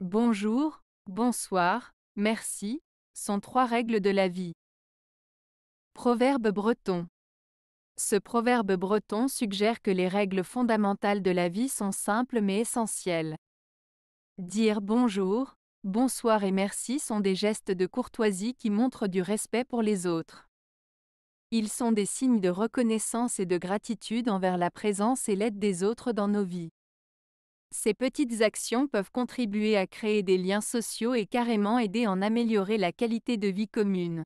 Bonjour, bonsoir, merci, sont trois règles de la vie. Proverbe breton. Ce proverbe breton suggère que les règles fondamentales de la vie sont simples mais essentielles. Dire bonjour, bonsoir et merci sont des gestes de courtoisie qui montrent du respect pour les autres. Ils sont des signes de reconnaissance et de gratitude envers la présence et l'aide des autres dans nos vies. Ces petites actions peuvent contribuer à créer des liens sociaux et carrément aider en améliorer la qualité de vie commune.